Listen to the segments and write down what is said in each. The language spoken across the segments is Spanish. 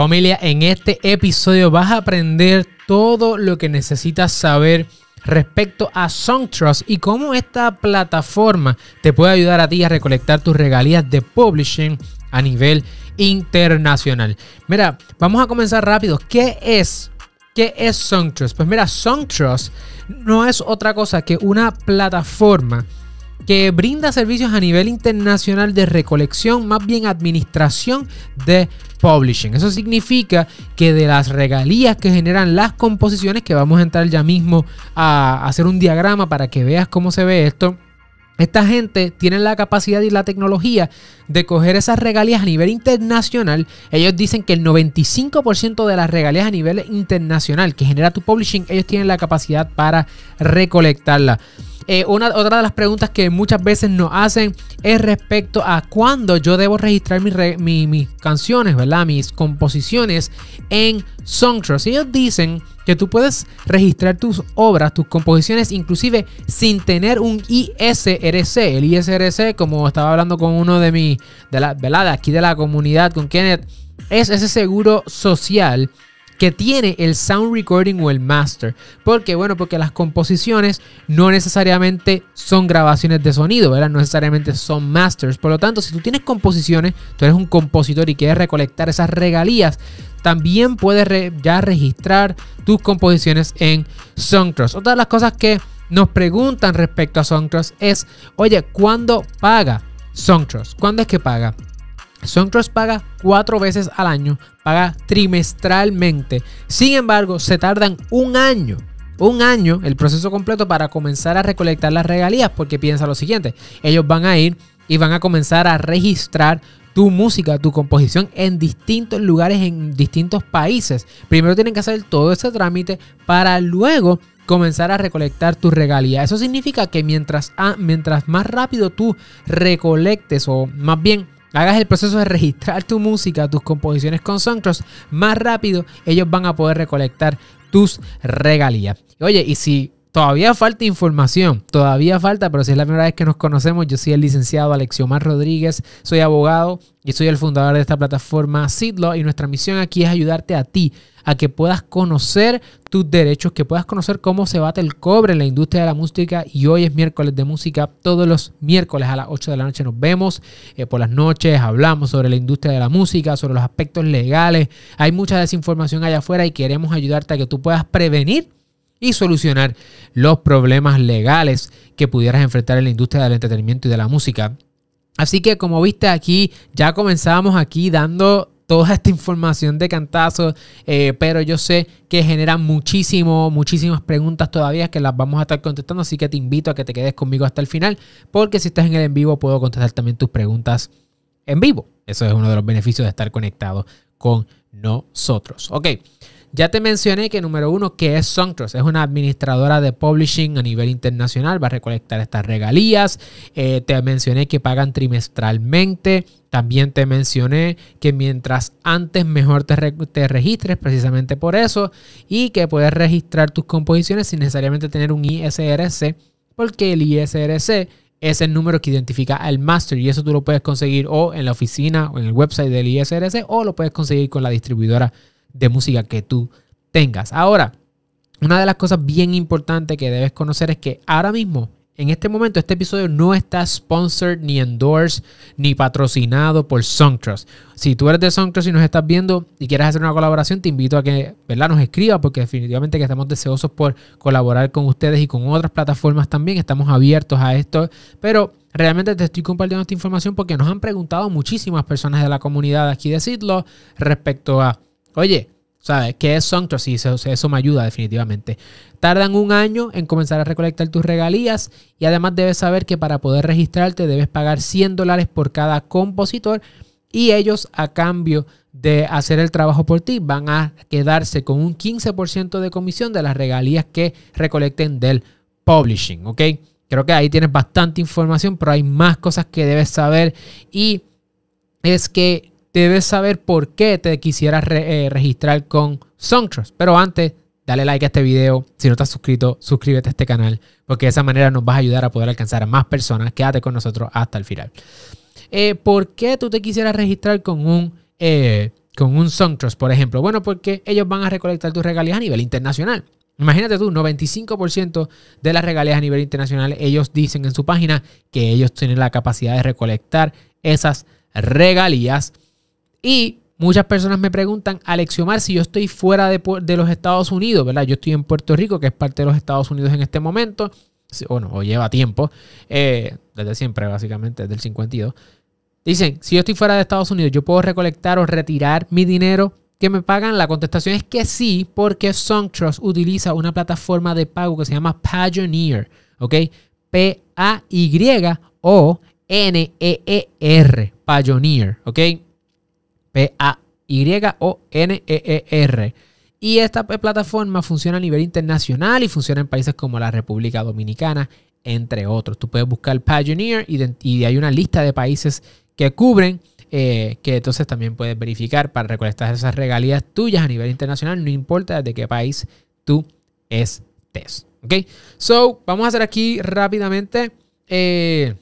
Familia, en este episodio vas a aprender todo lo que necesitas saber respecto a SongTrust y cómo esta plataforma te puede ayudar a ti a recolectar tus regalías de publishing a nivel internacional. Mira, vamos a comenzar rápido. ¿Qué es? ¿Qué es SongTrust? Pues mira, SongTrust no es otra cosa que una plataforma que brinda servicios a nivel internacional de recolección, más bien administración de publishing. Eso significa que de las regalías que generan las composiciones, que vamos a entrar ya mismo a hacer un diagrama para que veas cómo se ve esto. Esta gente tiene la capacidad y la tecnología de coger esas regalías a nivel internacional. Ellos dicen que el 95% de las regalías a nivel internacional que genera tu publishing, ellos tienen la capacidad para recolectarla. Eh, una, otra de las preguntas que muchas veces nos hacen es respecto a cuándo yo debo registrar mis, canciones, Mis composiciones en Songtrust. Ellos dicen que tú puedes registrar tus obras, tus composiciones, inclusive sin tener un ISRC. El ISRC, como estaba hablando con uno de mi, de la, aquí de la comunidad, con Kenneth, es ese seguro social que tiene el sound recording o el master. ¿Por qué? Bueno, porque las composiciones no necesariamente son grabaciones de sonido, ¿verdad? No necesariamente son masters. Por lo tanto, si tú tienes composiciones, tú eres un compositor y quieres recolectar esas regalías, también puedes ya registrar tus composiciones en Songtrust. Otra de las cosas que nos preguntan respecto a Soundcross es, oye, ¿cuándo paga Songtrust? ¿Cuándo es que paga? SunTrust paga cuatro veces al año, paga trimestralmente. Sin embargo, se tardan un año, un año el proceso completo para comenzar a recolectar las regalías, porque piensa lo siguiente, ellos van a ir y van a comenzar a registrar tu música, tu composición en distintos lugares, en distintos países. Primero tienen que hacer todo ese trámite para luego comenzar a recolectar tus regalías. Eso significa que mientras, ah, mientras más rápido tú recolectes o más bien hagas el proceso de registrar tu música, tus composiciones con SoundCross, más rápido ellos van a poder recolectar tus regalías. Oye, y si Todavía falta información, todavía falta, pero si es la primera vez que nos conocemos, yo soy el licenciado Alexiomar Rodríguez, soy abogado y soy el fundador de esta plataforma SIDLO y nuestra misión aquí es ayudarte a ti a que puedas conocer tus derechos, que puedas conocer cómo se bate el cobre en la industria de la música y hoy es miércoles de música, todos los miércoles a las 8 de la noche nos vemos, eh, por las noches hablamos sobre la industria de la música, sobre los aspectos legales, hay mucha desinformación allá afuera y queremos ayudarte a que tú puedas prevenir y solucionar los problemas legales que pudieras enfrentar en la industria del entretenimiento y de la música. Así que como viste aquí, ya comenzamos aquí dando toda esta información de cantazo, eh, pero yo sé que genera muchísimo, muchísimas preguntas todavía que las vamos a estar contestando, así que te invito a que te quedes conmigo hasta el final, porque si estás en el en vivo puedo contestar también tus preguntas en vivo. Eso es uno de los beneficios de estar conectado con nosotros. Ok, ya te mencioné que número uno, que es SongTrust, es una administradora de publishing a nivel internacional, va a recolectar estas regalías. Eh, te mencioné que pagan trimestralmente. También te mencioné que mientras antes mejor te, te, registres precisamente por eso y que puedes registrar tus composiciones sin necesariamente tener un ISRC, porque el ISRC es el número que identifica al master y eso tú lo puedes conseguir o en la oficina o en el website del ISRC o lo puedes conseguir con la distribuidora de música que tú tengas. Ahora, una de las cosas bien importantes que debes conocer es que ahora mismo, en este momento, este episodio no está sponsored, ni endorsed, ni patrocinado por SongTrust. Si tú eres de SongTrust y nos estás viendo y quieres hacer una colaboración, te invito a que nos escribas porque definitivamente que estamos deseosos por colaborar con ustedes y con otras plataformas también. Estamos abiertos a esto, pero Realmente te estoy compartiendo esta información porque nos han preguntado muchísimas personas de la comunidad, aquí decirlo, respecto a Oye, ¿sabes? ¿Qué es Songtrust? eso, eso, me ayuda definitivamente. Tardan un año en comenzar a recolectar tus regalías y además debes saber que para poder registrarte debes pagar 100 dólares por cada compositor y ellos a cambio de hacer el trabajo por ti van a quedarse con un 15% de comisión de las regalías que recolecten del publishing, ¿ok? Creo que ahí tienes bastante información, pero hay más cosas que debes saber y es que debes saber por qué te quisieras eh, registrar con SongTrust. Pero antes, dale like a este video. Si no estás suscrito, suscríbete a este canal, porque de esa manera nos vas a ayudar a poder alcanzar a más personas. Quédate con nosotros hasta el final. Eh, ¿Por qué tú te quisieras registrar con un, eh, con un SongTrust, por ejemplo? Bueno, porque ellos van a recolectar tus regalías a nivel internacional. Imagínate tú, 95% de las regalías a nivel internacional, ellos dicen en su página que ellos tienen la capacidad de recolectar esas regalías y muchas personas me preguntan, Alexiomar, si yo estoy fuera de, los Estados Unidos, ¿verdad? Yo estoy en Puerto Rico, que es parte de los Estados Unidos en este momento, bueno, o lleva tiempo, eh, desde siempre básicamente, desde el 52. Dicen, si yo estoy fuera de Estados Unidos, ¿yo puedo recolectar o retirar mi dinero que me pagan? La contestación es que sí, porque SongTrust utiliza una plataforma de pago que se llama Payoneer, ¿ok? P-A-Y-O-N-E-E-R, Payoneer, ¿ok? p a y o n e, e r Y esta plataforma funciona a nivel internacional y funciona en países como la República Dominicana, entre otros. Tú puedes buscar Pioneer y, hay una lista de países que cubren. Eh, que entonces también puedes verificar para recolectar esas regalías tuyas a nivel internacional, no importa de qué país tú estés. ¿Ok? So, vamos a hacer aquí rápidamente. Eh,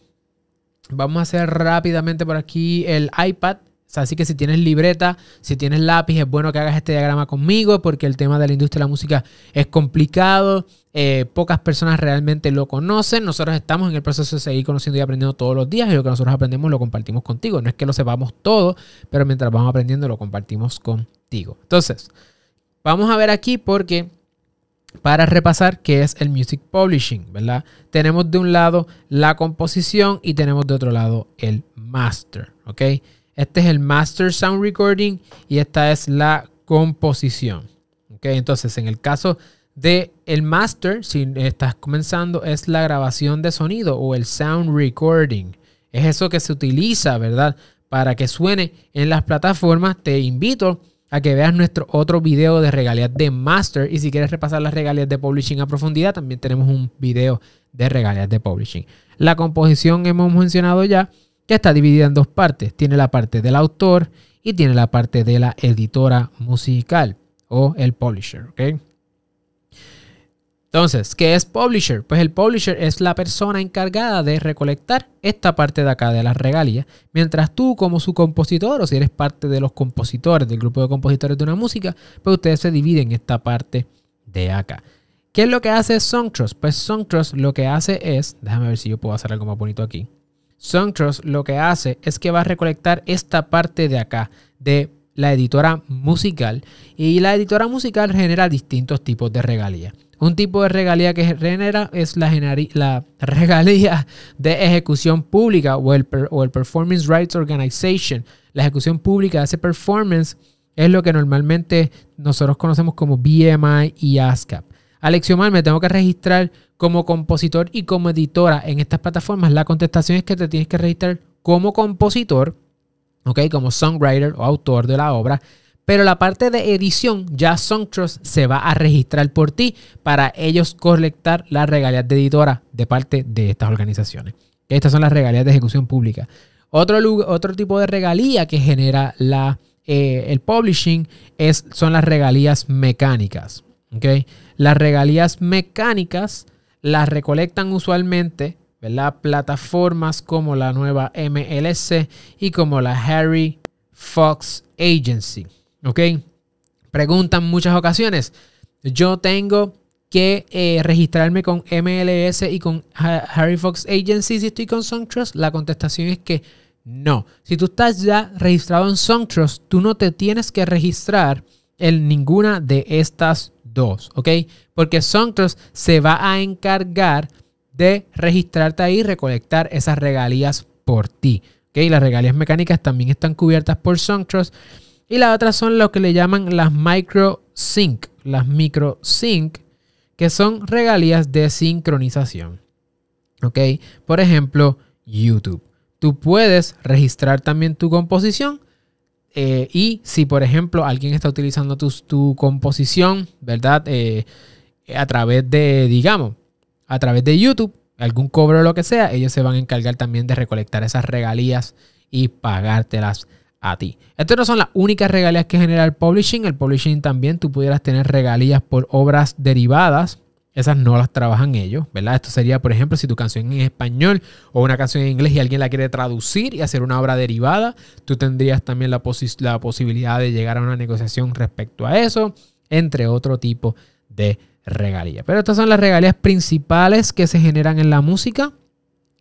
vamos a hacer rápidamente por aquí el iPad. Así que si tienes libreta, si tienes lápiz, es bueno que hagas este diagrama conmigo porque el tema de la industria de la música es complicado, eh, pocas personas realmente lo conocen. Nosotros estamos en el proceso de seguir conociendo y aprendiendo todos los días y lo que nosotros aprendemos lo compartimos contigo. No es que lo sepamos todo, pero mientras vamos aprendiendo lo compartimos contigo. Entonces, vamos a ver aquí porque para repasar qué es el music publishing, ¿verdad? Tenemos de un lado la composición y tenemos de otro lado el master, ¿ok? Este es el master sound recording y esta es la composición. Entonces, en el caso de el master, si estás comenzando, es la grabación de sonido o el sound recording. Es eso que se utiliza, ¿verdad? Para que suene en las plataformas. Te invito a que veas nuestro otro video de regalías de master. Y si quieres repasar las regalías de publishing a profundidad, también tenemos un video de regalías de publishing. La composición hemos mencionado ya que está dividida en dos partes. Tiene la parte del autor y tiene la parte de la editora musical o el publisher. Entonces, ¿qué es publisher? Pues el publisher es la persona encargada de recolectar esta parte de acá de las regalías, mientras tú como su compositor o si eres parte de los compositores, del grupo de compositores de una música, pues ustedes se dividen esta parte de acá. ¿Qué es lo que hace SongTrust? Pues SongTrust lo que hace es, déjame ver si yo puedo hacer algo más bonito aquí. SongTrust lo que hace es que va a recolectar esta parte de acá, de la editora musical, y la editora musical genera distintos tipos de regalías. Un tipo de regalía que genera es la, regalía de ejecución pública o el, o el Performance Rights Organization. La ejecución pública de ese performance es lo que normalmente nosotros conocemos como BMI y ASCAP. Alexio mar, me tengo que registrar como compositor y como editora en estas plataformas. La contestación es que te tienes que registrar como compositor, ¿ok? Como songwriter o autor de la obra. Pero la parte de edición, ya Songtrust se va a registrar por ti para ellos colectar las regalías de editora de parte de estas organizaciones. Estas son las regalías de ejecución pública. Otro, otro tipo de regalía que genera la, eh, el publishing es, son las regalías mecánicas. ¿okay? Las regalías mecánicas las recolectan usualmente ¿verdad? plataformas como la nueva MLS y como la Harry Fox Agency. ¿Ok? Preguntan muchas ocasiones. Yo tengo que eh, registrarme con MLS y con Harry Fox Agency si estoy con SongTrust? La contestación es que no. Si tú estás ya registrado en SongTrust, tú no te tienes que registrar en ninguna de estas 2, ¿ok? Porque Songtrust se va a encargar de registrarte ahí y recolectar esas regalías por ti, ¿ok? Las regalías mecánicas también están cubiertas por Songtrust. Y la otra son lo que le llaman las micro sync, las micro sync, que son regalías de sincronización, ¿ok? Por ejemplo, YouTube. Tú puedes registrar también tu composición eh, y si, por ejemplo, alguien está utilizando tu, composición, ¿verdad? Eh, a través de, digamos, a través de YouTube, algún cobro o lo que sea, ellos se van a encargar también de recolectar esas regalías y pagártelas a ti. Estas no son las únicas regalías que genera el publishing. El publishing también tú pudieras tener regalías por obras derivadas esas no las trabajan ellos, ¿verdad? Esto sería, por ejemplo, si tu canción es en español o una canción en inglés y alguien la quiere traducir y hacer una obra derivada, tú tendrías también la, la posibilidad de llegar a una negociación respecto a eso, entre otro tipo de regalías. Pero estas son las regalías principales que se generan en la música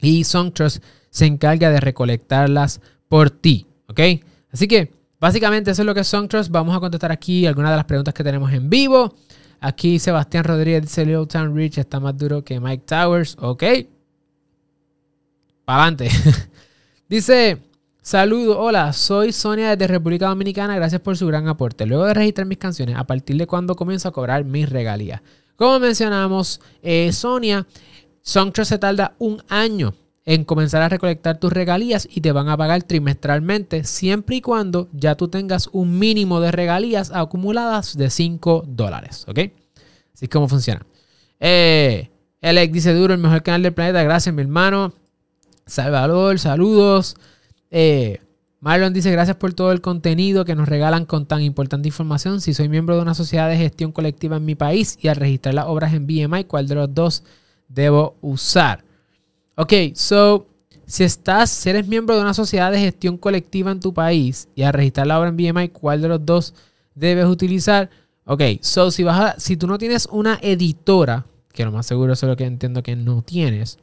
y Songtrust se encarga de recolectarlas por ti, ¿ok? Así que básicamente eso es lo que es Songtrust. Vamos a contestar aquí algunas de las preguntas que tenemos en vivo. Aquí Sebastián Rodríguez dice Little Rich está más duro que Mike Towers. Ok. pa'lante dice, saludo, hola, soy Sonia desde República Dominicana. Gracias por su gran aporte. Luego de registrar mis canciones, ¿a partir de cuándo comienzo a cobrar mis regalías? Como mencionamos, eh, Sonia, Songtrust se tarda un año en comenzar a recolectar tus regalías y te van a pagar trimestralmente siempre y cuando ya tú tengas un mínimo de regalías acumuladas de 5 dólares. ¿Ok? Así es como funciona. Eh, dice duro, el mejor canal del planeta. Gracias, mi hermano. Salvador, saludos. Eh, Marlon dice gracias por todo el contenido que nos regalan con tan importante información. Si soy miembro de una sociedad de gestión colectiva en mi país y al registrar las obras en BMI, ¿cuál de los dos debo usar? Ok, so, si estás, si eres miembro de una sociedad de gestión colectiva en tu país y a registrar la obra en BMI, ¿cuál de los dos debes utilizar? Ok, so, si, vas a, si tú no tienes una editora, que lo más seguro es lo que entiendo que no tienes,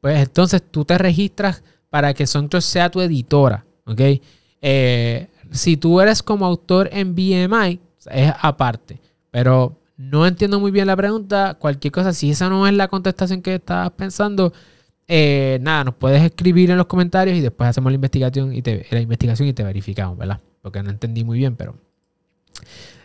pues entonces tú te registras para que SoundCloud sea tu editora, ¿ok? Eh, si tú eres como autor en BMI, es aparte, pero no entiendo muy bien la pregunta. Cualquier cosa, si esa no es la contestación que estabas pensando, eh, nada, nos puedes escribir en los comentarios y después hacemos la investigación y te, la investigación y te verificamos, ¿verdad? Porque no entendí muy bien, pero.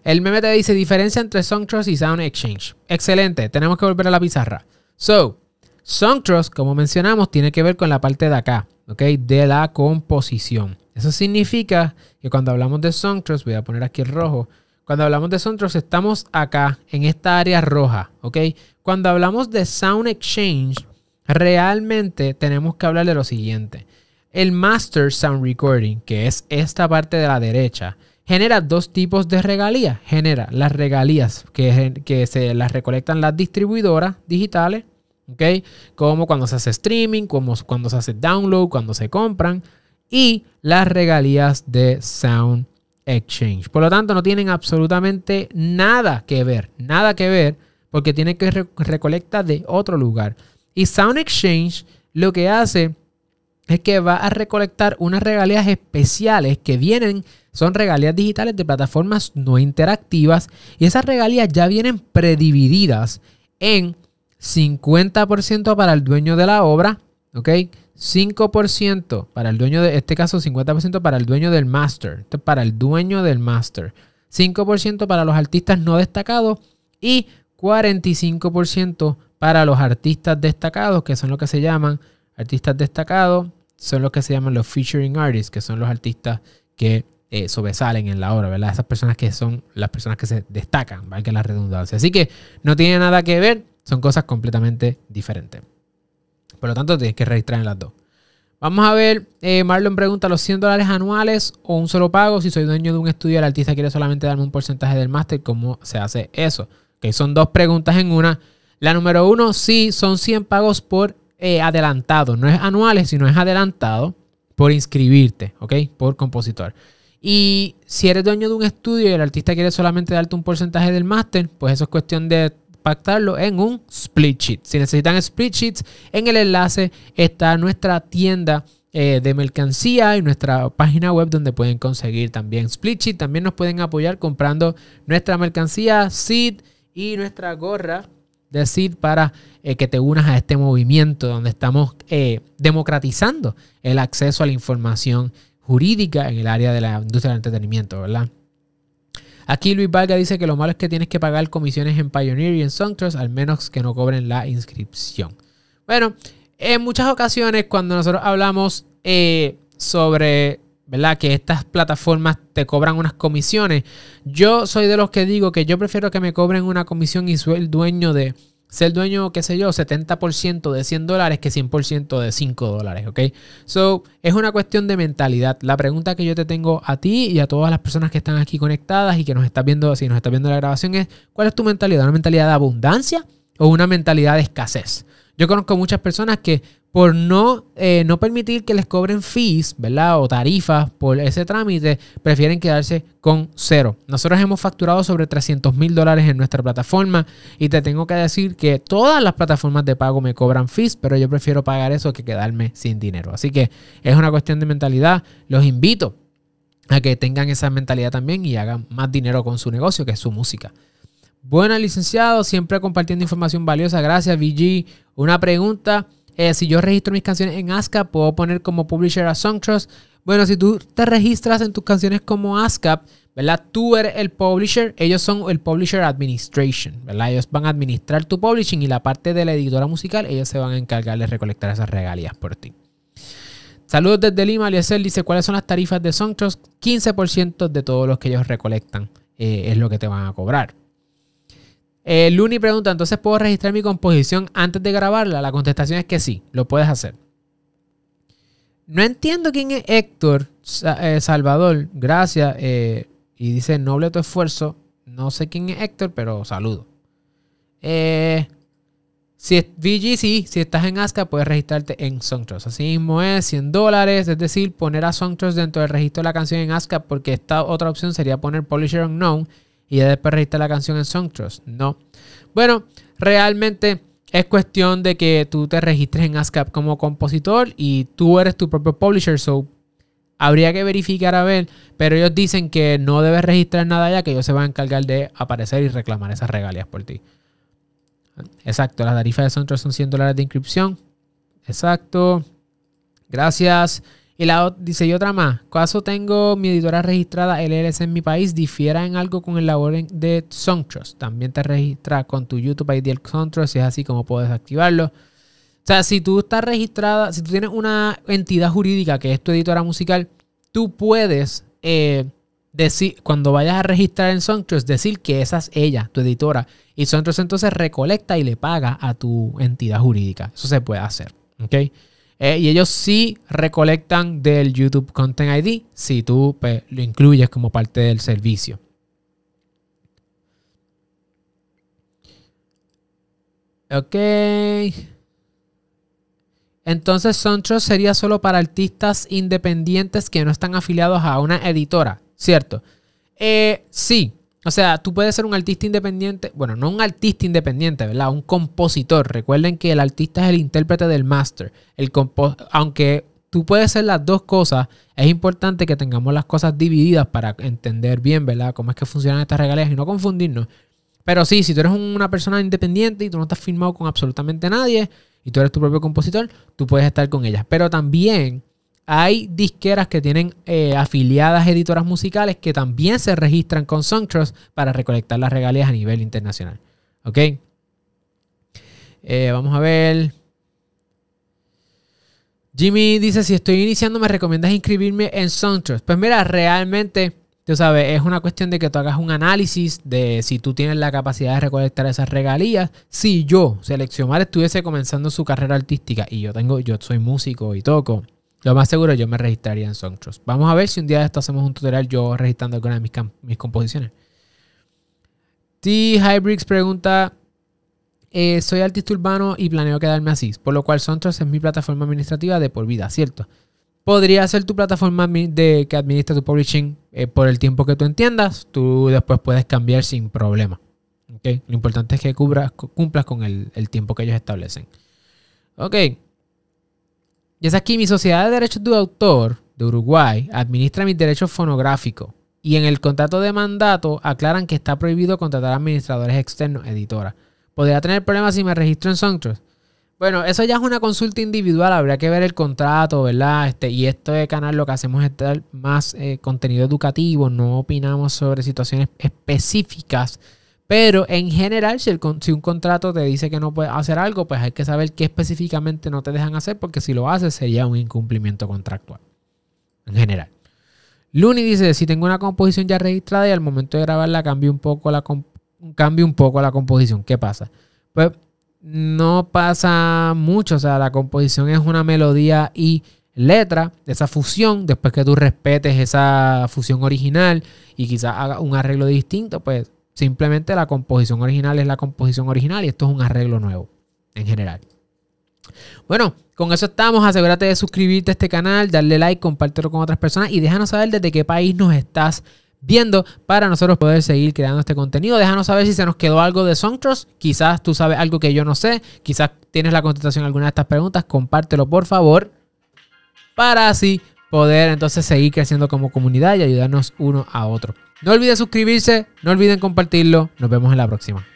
El meme te dice diferencia entre SongTrust y Sound Exchange. Excelente, tenemos que volver a la pizarra. So, SongTrust, como mencionamos, tiene que ver con la parte de acá, ¿ok? De la composición. Eso significa que cuando hablamos de SongTrust, voy a poner aquí el rojo. Cuando hablamos de SongTrust, estamos acá, en esta área roja, ¿ok? Cuando hablamos de Sound Exchange, Realmente tenemos que hablar de lo siguiente. El Master Sound Recording, que es esta parte de la derecha, genera dos tipos de regalías. Genera las regalías que, se las recolectan las distribuidoras digitales, ¿okay? como cuando se hace streaming, como cuando se hace download, cuando se compran, y las regalías de Sound Exchange. Por lo tanto, no tienen absolutamente nada que ver, nada que ver, porque tienen que recolectar de otro lugar. Y Sound Exchange lo que hace es que va a recolectar unas regalías especiales que vienen, son regalías digitales de plataformas no interactivas y esas regalías ya vienen predivididas en 50% para el dueño de la obra, ¿ok? 5% para el dueño de, este caso 50% para el dueño del master, para el dueño del master, 5% para los artistas no destacados y 45% para los artistas destacados, que son lo que se llaman artistas destacados, son los que se llaman los featuring artists, que son los artistas que eh, sobresalen en la obra, ¿verdad? Esas personas que son las personas que se destacan, Que la redundancia. Así que no tiene nada que ver, son cosas completamente diferentes. Por lo tanto, tienes que registrar en las dos. Vamos a ver, eh, Marlon pregunta, ¿los 100 dólares anuales o un solo pago? Si soy dueño de un estudio, el artista quiere solamente darme un porcentaje del máster, ¿cómo se hace eso? Que son dos preguntas en una. La número uno, sí, son 100 pagos por eh, adelantado. No es anuales, sino es adelantado por inscribirte, ¿ok? Por compositor. Y si eres dueño de un estudio y el artista quiere solamente darte un porcentaje del máster, pues eso es cuestión de pactarlo en un split sheet. Si necesitan split sheets, en el enlace está nuestra tienda eh, de mercancía y nuestra página web donde pueden conseguir también split sheet. También nos pueden apoyar comprando nuestra mercancía, seed y nuestra gorra decir, para eh, que te unas a este movimiento donde estamos eh, democratizando el acceso a la información jurídica en el área de la industria del entretenimiento, ¿verdad? Aquí Luis Valga dice que lo malo es que tienes que pagar comisiones en Pioneer y en Songtrust, al menos que no cobren la inscripción. Bueno, en muchas ocasiones cuando nosotros hablamos eh, sobre ¿verdad? Que estas plataformas te cobran unas comisiones. Yo soy de los que digo que yo prefiero que me cobren una comisión y soy el dueño de, ser dueño, qué sé yo, 70% de 100 dólares que 100% de 5 dólares, ¿ok? So, es una cuestión de mentalidad. La pregunta que yo te tengo a ti y a todas las personas que están aquí conectadas y que nos estás viendo, si nos estás viendo la grabación, es, ¿cuál es tu mentalidad? ¿Una mentalidad de abundancia o una mentalidad de escasez? Yo conozco muchas personas que por no, eh, no permitir que les cobren fees, ¿verdad? O tarifas por ese trámite, prefieren quedarse con cero. Nosotros hemos facturado sobre 300 mil dólares en nuestra plataforma y te tengo que decir que todas las plataformas de pago me cobran fees, pero yo prefiero pagar eso que quedarme sin dinero. Así que es una cuestión de mentalidad. Los invito a que tengan esa mentalidad también y hagan más dinero con su negocio, que es su música. Buena licenciado, siempre compartiendo información valiosa. Gracias, VG. Una pregunta. Eh, si yo registro mis canciones en ASCAP, puedo poner como publisher a Songtrust. Bueno, si tú te registras en tus canciones como ASCAP, ¿verdad? Tú eres el publisher, ellos son el publisher administration, ¿verdad? Ellos van a administrar tu publishing y la parte de la editora musical, ellos se van a encargar de recolectar esas regalías por ti. Saludos desde Lima, Eliezer dice, ¿cuáles son las tarifas de Songtrust? 15% de todos los que ellos recolectan eh, es lo que te van a cobrar. Eh, Luni pregunta, entonces puedo registrar mi composición antes de grabarla. La contestación es que sí, lo puedes hacer. No entiendo quién es Héctor eh, Salvador. Gracias. Eh, y dice, noble tu esfuerzo. No sé quién es Héctor, pero saludo. si es VG, sí, si estás en ASCA, puedes registrarte en SongTrust. Así mismo es 100 dólares, es decir, poner a SongTrust dentro del registro de la canción en ASCA, porque esta otra opción sería poner Publisher Unknown, y ya después registrar la canción en SongTrust. No. Bueno, realmente es cuestión de que tú te registres en ASCAP como compositor y tú eres tu propio publisher, so habría que verificar a ver, pero ellos dicen que no debes registrar nada ya que ellos se van a encargar de aparecer y reclamar esas regalías por ti. Exacto, las tarifas de SongTrust son 100 dólares de inscripción. Exacto. Gracias. Y dice, yo otra más, caso tengo mi editora registrada LLC en mi país, difiera en algo con el labor de SongTrust. También te registra con tu YouTube ID el SongTrust, si es así como puedes activarlo. O sea, si tú estás registrada, si tú tienes una entidad jurídica que es tu editora musical, tú puedes eh, decir, cuando vayas a registrar en SongTrust, decir que esa es ella, tu editora. Y SongTrust entonces recolecta y le paga a tu entidad jurídica. Eso se puede hacer, ¿ok? Eh, y ellos sí recolectan del YouTube Content ID si tú pues, lo incluyes como parte del servicio. Ok. Entonces sontro sería solo para artistas independientes que no están afiliados a una editora, ¿cierto? Eh, sí, o sea, tú puedes ser un artista independiente, bueno, no un artista independiente, ¿verdad? Un compositor. Recuerden que el artista es el intérprete del máster. Aunque tú puedes ser las dos cosas, es importante que tengamos las cosas divididas para entender bien, ¿verdad? Cómo es que funcionan estas regalías y no confundirnos. Pero sí, si tú eres una persona independiente y tú no estás firmado con absolutamente nadie y tú eres tu propio compositor, tú puedes estar con ellas. Pero también hay disqueras que tienen eh, afiliadas editoras musicales que también se registran con SongTrust para recolectar las regalías a nivel internacional. ¿Ok? Eh, vamos a ver. Jimmy dice, si estoy iniciando, ¿me recomiendas inscribirme en SongTrust? Pues mira, realmente, tú sabes, es una cuestión de que tú hagas un análisis de si tú tienes la capacidad de recolectar esas regalías. Si yo, Seleccionar, estuviese comenzando su carrera artística y yo tengo, yo soy músico y toco, lo más seguro yo me registraría en Songtrust. Vamos a ver si un día de esto hacemos un tutorial yo registrando alguna de mis, composiciones. T. Hybrix pregunta, eh, soy artista urbano y planeo quedarme así, por lo cual Songtrust es mi plataforma administrativa de por vida, ¿cierto? Podría ser tu plataforma de que administra tu publishing eh, por el tiempo que tú entiendas. Tú después puedes cambiar sin problema. Lo importante es que cubras, cumplas con el, el tiempo que ellos establecen. Ok. Y es aquí mi Sociedad de Derechos de Autor de Uruguay administra mis derechos fonográficos y en el contrato de mandato aclaran que está prohibido contratar administradores externos, editora Podría tener problemas si me registro en Songtrust. Bueno, eso ya es una consulta individual, habría que ver el contrato, ¿verdad? Este, y esto de canal lo que hacemos es dar más eh, contenido educativo, no opinamos sobre situaciones específicas pero en general, si, un contrato te dice que no puedes hacer algo, pues hay que saber qué específicamente no te dejan hacer, porque si lo haces sería un incumplimiento contractual. En general. Luni dice, si tengo una composición ya registrada y al momento de grabarla cambio un poco la, cambio un poco la composición, ¿qué pasa? Pues no pasa mucho, o sea, la composición es una melodía y letra, esa fusión, después que tú respetes esa fusión original y quizás haga un arreglo distinto, pues Simplemente la composición original es la composición original y esto es un arreglo nuevo en general. Bueno, con eso estamos. Asegúrate de suscribirte a este canal, darle like, compártelo con otras personas y déjanos saber desde qué país nos estás viendo para nosotros poder seguir creando este contenido. Déjanos saber si se nos quedó algo de SongTrust. Quizás tú sabes algo que yo no sé. Quizás tienes la contestación a alguna de estas preguntas. Compártelo, por favor, para así poder entonces seguir creciendo como comunidad y ayudarnos uno a otro. No olviden suscribirse, no olviden compartirlo. Nos vemos en la próxima.